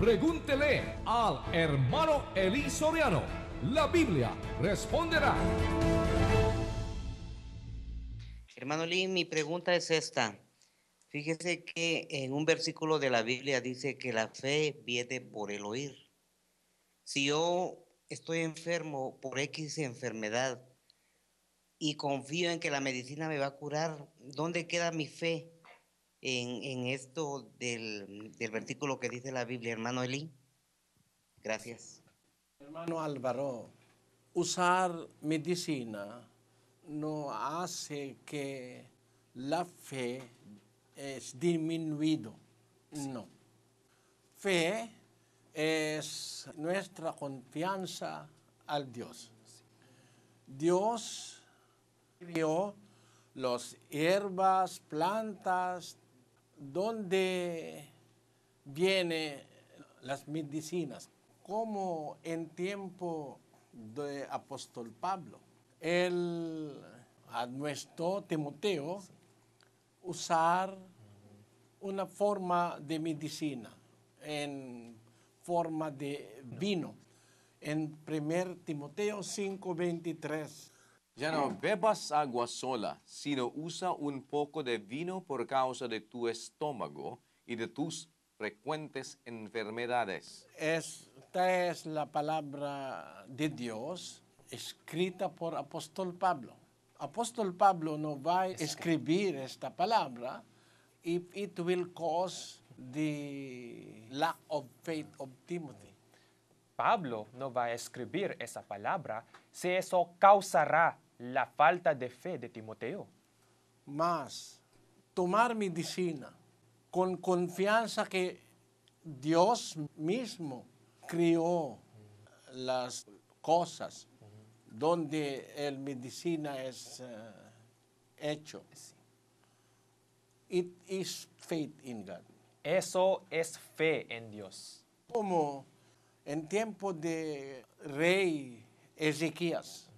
Pregúntele al hermano Eli Soriano. La Biblia responderá. Hermano Elí, mi pregunta es esta. Fíjese que en un versículo de la Biblia dice que la fe viene por el oír. Si yo estoy enfermo por X enfermedad y confío en que la medicina me va a curar, ¿dónde queda mi fe? en, esto del, del, versículo que dice la Biblia, hermano Eli. Gracias. Hermano Álvaro, usar medicina no hace que la fe es disminuido. No. Fe es nuestra confianza al Dios. Dios creó las hierbas, plantas, ¿dónde vienen las medicinas? Como en tiempo de apóstol Pablo, él a Timoteo usar una forma de medicina en forma de vino. En 1 Timoteo 5:23 ya no bebas agua sola, sino usa un poco de vino por causa de tu estómago y de tus frecuentes enfermedades. Esta es la palabra de Dios escrita por apóstol Pablo. Apóstol Pablo no va a escribir esta palabra if it will cause the lack of faith of Timothy. Pablo no va a escribir esa palabra si eso causará la falta de fe de Timoteo. Más, tomar medicina con confianza que Dios mismo crió las cosas donde el medicina es eh, hecho. It is faith in God. Eso es fe en Dios. Como en tiempo de rey Ezequías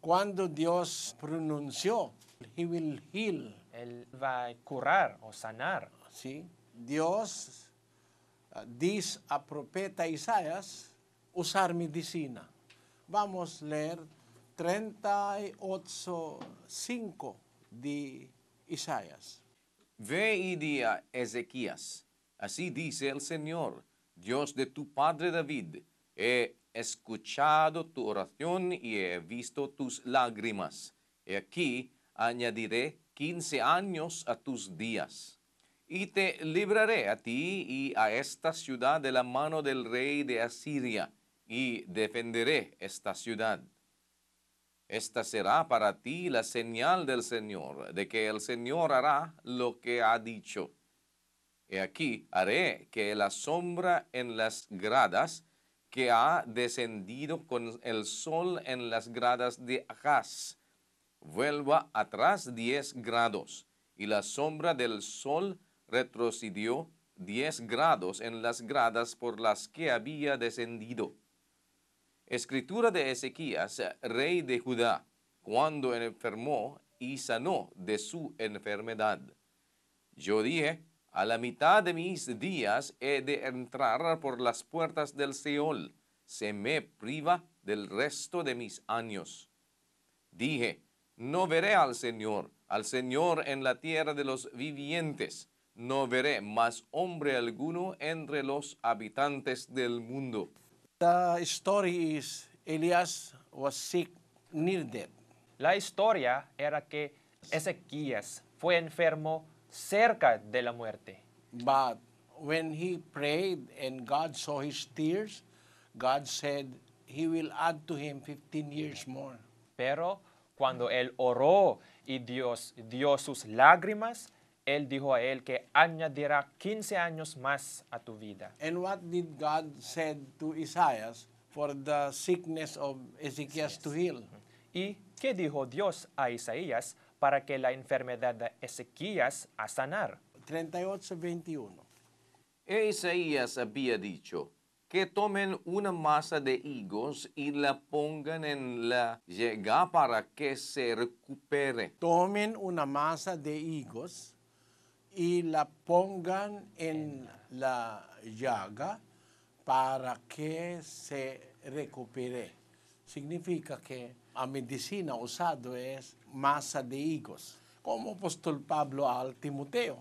cuando Dios pronunció, He will heal. Él va a curar o sanar. Sí. Dios ah, dice a profeta Isaías usar medicina. Vamos a leer 38.5 de Isaías. Ve y di a Ezequías, así dice el Señor, Dios de tu padre David, he escuchado tu oración y he visto tus lágrimas. Y aquí, añadiré quince años a tus días. Y te libraré a ti y a esta ciudad de la mano del rey de Asiria, y defenderé esta ciudad. Esta será para ti la señal del Señor, de que el Señor hará lo que ha dicho. He aquí, haré que la sombra en las gradas que ha descendido con el sol en las gradas de Ajaz, Vuelva atrás diez grados, y la sombra del sol retrocedió diez grados en las gradas por las que había descendido. Escritura de Ezequías, rey de Judá, cuando enfermó y sanó de su enfermedad. Yo dije, a la mitad de mis días he de entrar por las puertas del Seol. Se me priva del resto de mis años. Dije, no veré al Señor, al Señor en la tierra de los vivientes. No veré más hombre alguno entre los habitantes del mundo. La historia era que Ezequías fue enfermo cerca de la muerte. But when he prayed and God saw his tears, God said he will add to him 15 years more. Pero cuando él oró y Dios dio sus lágrimas, él dijo a él que añadirá 15 años más a tu vida. And what did God said to Isaiah for the sickness of Ezekiel yes. to heal? Y qué dijo Dios a Isaías para que la enfermedad de Ezequías a sanar. 38-21. E Isaías había dicho, que tomen una masa de higos y la pongan en la llaga para que se recupere. Tomen una masa de higos y la pongan en la llaga para que se recupere. Significa que la medicina usado es masa de higos. Como apóstol Pablo al Timoteo,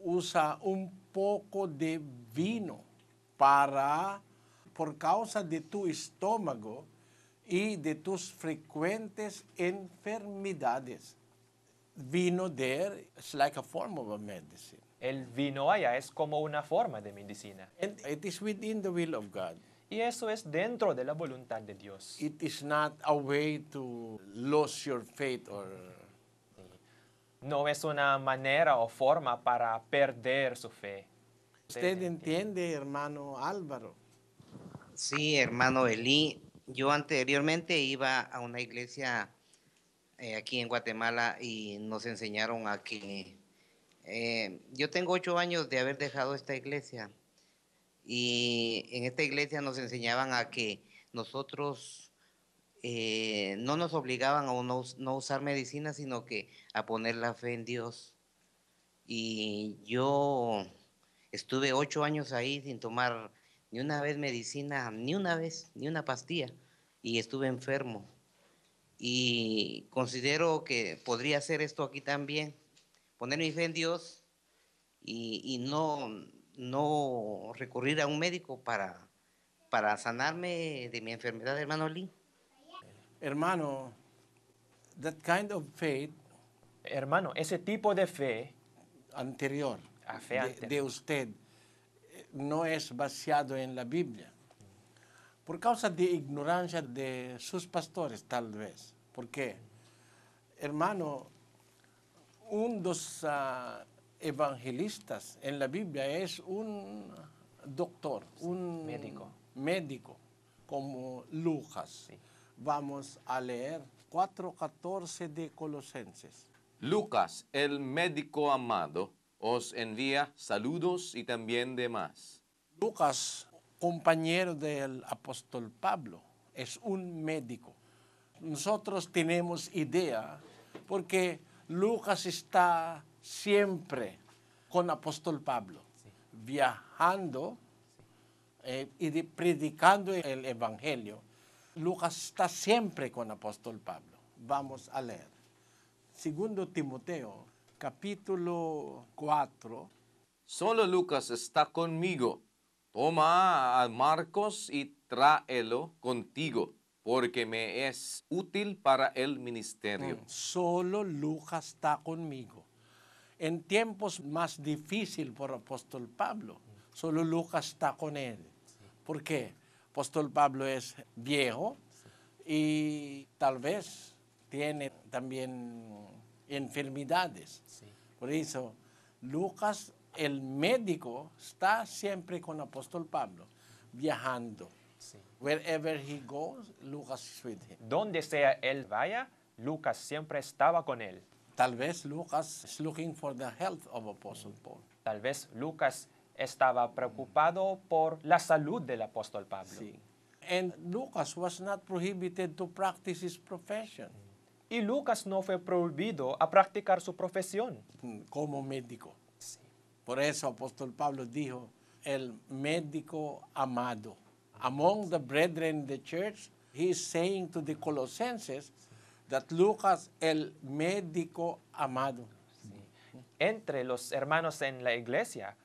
usa un poco de vino para, por causa de tu estómago y de tus frecuentes enfermedades. Vino there like a form of a medicine. El vino allá es como una forma de medicina. And it is within the will of God. Y eso es dentro de la voluntad de Dios. It is not a way to lose your faith no es una manera o forma para perder su fe. Usted entiende, hermano Álvaro. Sí, hermano Eli. Yo anteriormente iba a una iglesia eh, aquí en Guatemala y nos enseñaron a que eh, yo tengo ocho años de haber dejado esta iglesia y en esta iglesia nos enseñaban a que nosotros eh, no nos obligaban a no, usar medicina, sino que a poner la fe en Dios. Y yo estuve ocho años ahí sin tomar ni una vez medicina, ni una vez, ni una pastilla, y estuve enfermo. Y considero que podría hacer esto aquí también, poner mi fe en Dios y, y no no recurrir a un médico para, para sanarme de mi enfermedad, hermano Lee? Hermano, that kind of faith hermano, ese tipo de fe anterior, De, usted eh, no es basado en la Biblia. Por causa de ignorancia de sus pastores, tal vez. Porque, hermano, un dos ah, evangelistas en la Biblia es un doctor, un médico, médico como Lucas. Vamos a leer 4.14 de Colosenses. Lucas, el médico amado, os envía saludos y también demás. Lucas, compañero del apóstol Pablo, es un médico. Nosotros tenemos idea porque Lucas está siempre con apóstol Pablo, viajando eh, y predicando el Evangelio. Lucas está siempre con apóstol Pablo. Vamos a leer. Segundo Timoteo, capítulo 4. Solo Lucas está conmigo. Toma a Marcos y tráelo contigo, porque me es útil para el ministerio. Mm, solo Lucas está conmigo en tiempos más difíciles por apóstol Pablo. Solo Lucas está con él. ¿Por qué? Apóstol Pablo es viejo y tal vez tiene también enfermedades. Por eso, Lucas, el médico, está siempre con apóstol Pablo, viajando. Wherever he goes, Lucas with him. Donde sea él vaya, Lucas siempre estaba con él. Tal vez Lucas is looking for the health of Apostle Paul. Tal vez Lucas estaba preocupado por la salud del apóstol Pablo. Sí. And Lucas was not prohibited to practice his profession. Y Lucas no fue prohibido a practicar su profesión. Mm, como médico. Sí. Por eso apóstol Pablo dijo, el médico amado. Among the brethren in the church, he is saying to the Colossenses, that Lucas, el médico amado. Entre los hermanos en la iglesia,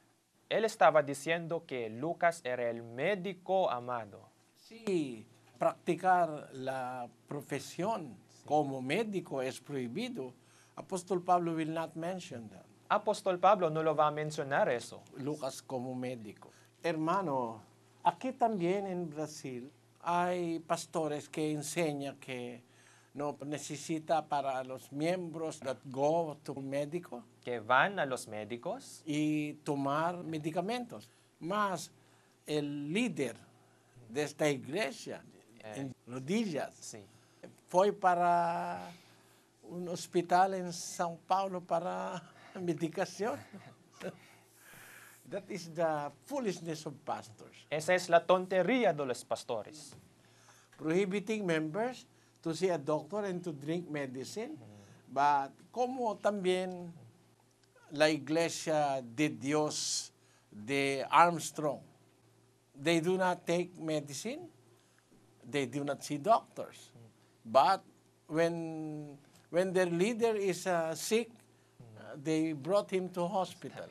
él estaba diciendo que Lucas era el médico amado. Sí, practicar la profesión como médico es prohibido. Apóstol Pablo will not mention that. Apóstol Pablo no lo va a mencionar eso. Lucas como médico. Hermano, aquí también en Brasil hay pastores que enseñan que no necesita para los miembros that go to médico. Que van a los médicos. Y tomar medicamentos. Más el líder de esta iglesia, eh. en rodillas, fue para un hospital en São Paulo para medicación. That is the foolishness of pastors. Esa es la tontería de los pastores. Prohibiting members to see a doctor and to drink medicine. But como también la iglesia de Dios de Armstrong, they do not take medicine, they do not see doctors. But when when their leader is uh, sick, they brought him to hospital.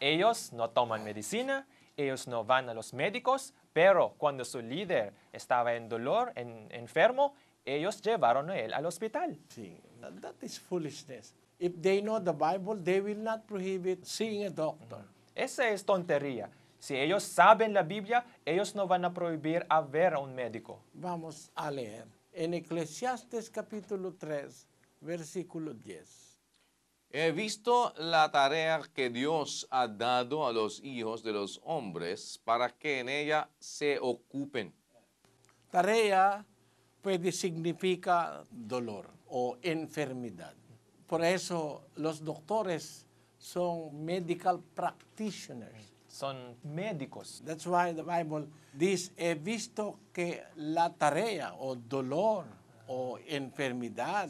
Ellos no toman medicina, ellos no van a los médicos, pero cuando su líder estaba en dolor, en, enfermo, ellos llevaron a él al hospital. Sí, that is foolishness. If they know the Bible, they will not prohibit seeing a doctor. Esa es tontería. Si ellos saben la Biblia, ellos no van a prohibir a ver a un médico. Vamos a leer en Eclesiastes capítulo 3, versículo 10. He visto la tarea que Dios ha dado a los hijos de los hombres para que en ella se ocupen. Tarea Puede significa dolor o enfermedad. Por eso los doctores son medical practitioners. Son médicos. That's why the Bible dice, he visto que la tarea o dolor o enfermedad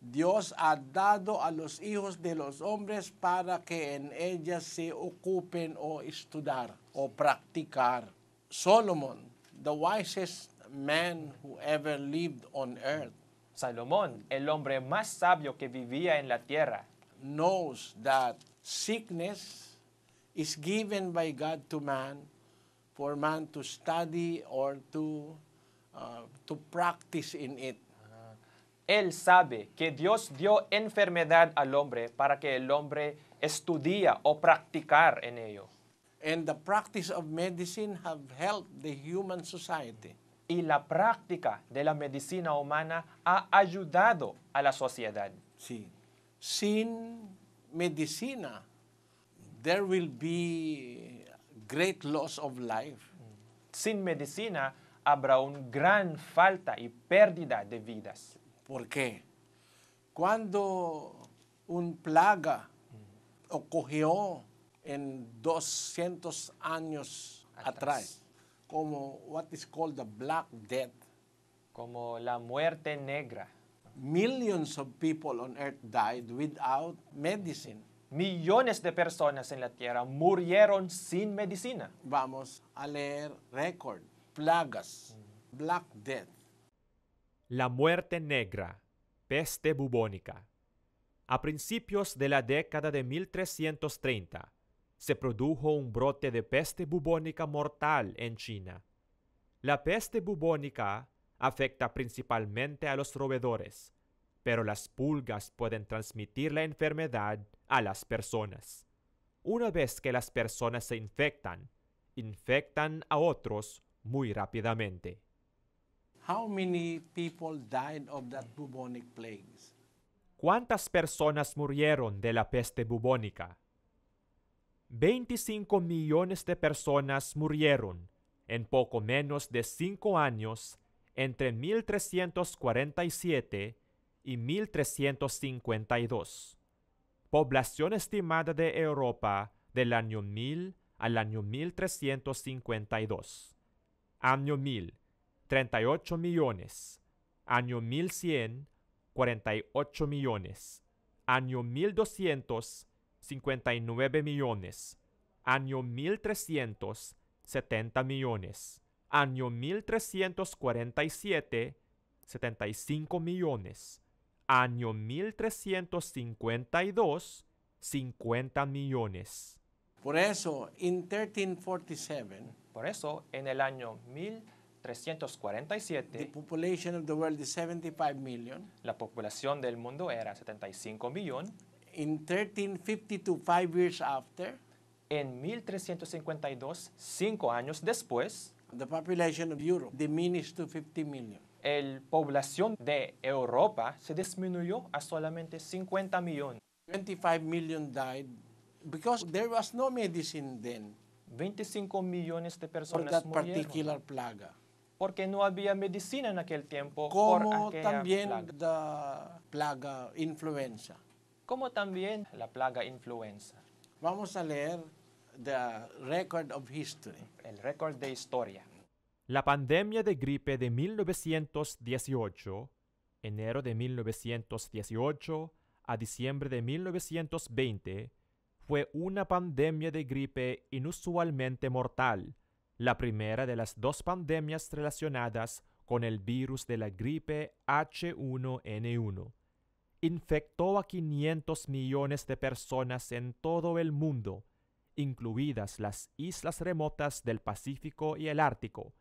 Dios ha dado a los hijos de los hombres para que en ellas se ocupen o estudiar o practicar. Solomon, the wisest man who ever lived on earth Salomón, el hombre más sabio que vivía en la tierra, knows that sickness is given by God to man for man to study or to uh, to practice in it. Él sabe que Dios dio enfermedad al hombre para que el hombre estudia o practicar en ello. And the practice of medicine have helped the human society. y la práctica de la medicina humana ha ayudado a la sociedad. Sí. Sin medicina, there will be great loss of life. Sin medicina habrá una gran falta y pérdida de vidas. ¿Por qué? Cuando un plaga mm. ocurrió en 200 años atrás como what is called the Black Death. Como la muerte negra. Millions of people on earth died without medicine. Millones de personas en la tierra murieron sin medicina. Vamos a leer récord, plagas, Black Death. La muerte negra, peste bubónica. A principios de la década de 1330, se produjo un brote de peste bubónica mortal en China. La peste bubónica afecta principalmente a los roedores, pero las pulgas pueden transmitir la enfermedad a las personas. Una vez que las personas se infectan, infectan a otros muy rápidamente. How many people died of that bubonic plague? ¿Cuántas personas murieron de la peste bubónica? 25 millones de personas murieron en poco menos de cinco años entre 1347 y 1352. Población estimada de Europa del año 1000 al año 1352. Año 1000, 38 millones. Año 1100, 48 millones. Año 1200, 59 millones. Año 1,370 millones. Año 1347, 75 millones. Año 1352, 50 millones. Por eso, en 1347, por eso, en el año 1347, 75 la población del mundo era 75 millones in 1352, five years after, en 1352, cinco años después, the population of Europe diminished to 50 million. El población de Europa se disminuyó a solamente 50 millones. 25 million died because there was no medicine then. 25 millones de personas that murieron. particular plaga. Porque no había medicina en aquel tiempo. Como por también plaga. la plaga influenza como también la plaga influenza. Vamos a leer the record of history. El récord de historia. La pandemia de gripe de 1918, enero de 1918 a diciembre de 1920, fue una pandemia de gripe inusualmente mortal, la primera de las dos pandemias relacionadas con el virus de la gripe H1N1 infectó a 500 millones de personas en todo el mundo, incluidas las islas remotas del Pacífico y el Ártico,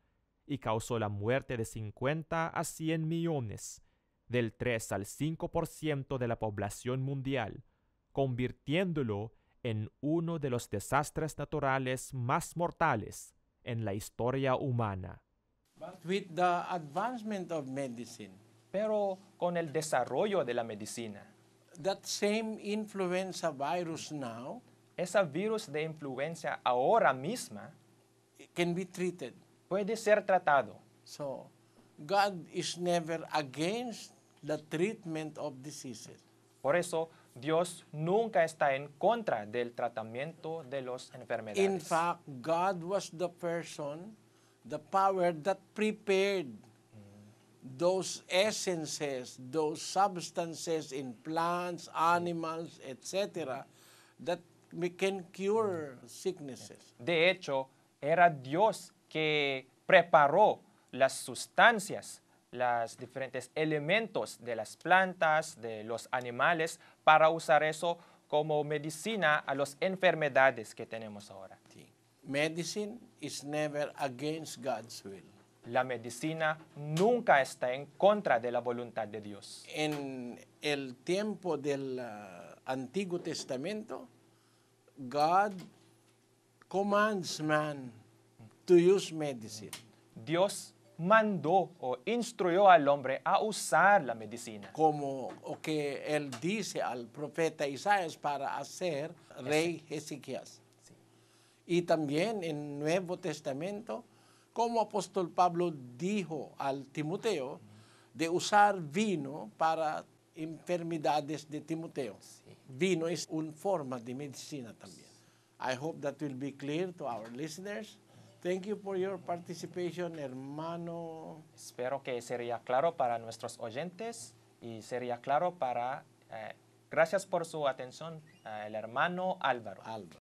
y causó la muerte de 50 a 100 millones, del 3 al 5% de la población mundial, convirtiéndolo en uno de los desastres naturales más mortales en la historia humana. advancement pero con el desarrollo de la medicina. That same influenza virus now esa virus de influenza ahora misma can be treated. puede ser tratado. So, God is never against the treatment of diseases. Por eso, Dios nunca está en contra del tratamiento de los enfermedades. In fact, God was the person, the power that prepared those essences, dos substances in plants, animals, etc., that can cure sicknesses. De hecho, era Dios que preparó las sustancias, los diferentes elementos de las plantas, de los animales, para usar eso como medicina a las enfermedades que tenemos ahora. Medicine is never against God's will. La medicina nunca está en contra de la voluntad de Dios. En el tiempo del ah, Antiguo Testamento, God commands to Dios mandó o instruyó al hombre a usar la medicina. Como o que él dice al profeta Isaías para hacer rey Ezequías. Y también en Nuevo Testamento, como apóstol Pablo dijo al Timoteo, de usar vino para enfermedades de Timoteo. Vino es una forma de medicina también. I hope that will be clear to our listeners. Thank you for your participation, hermano. Espero que sería claro para nuestros oyentes y sería claro para... Eh, gracias por su atención, eh, el hermano Álvaro. Álvaro.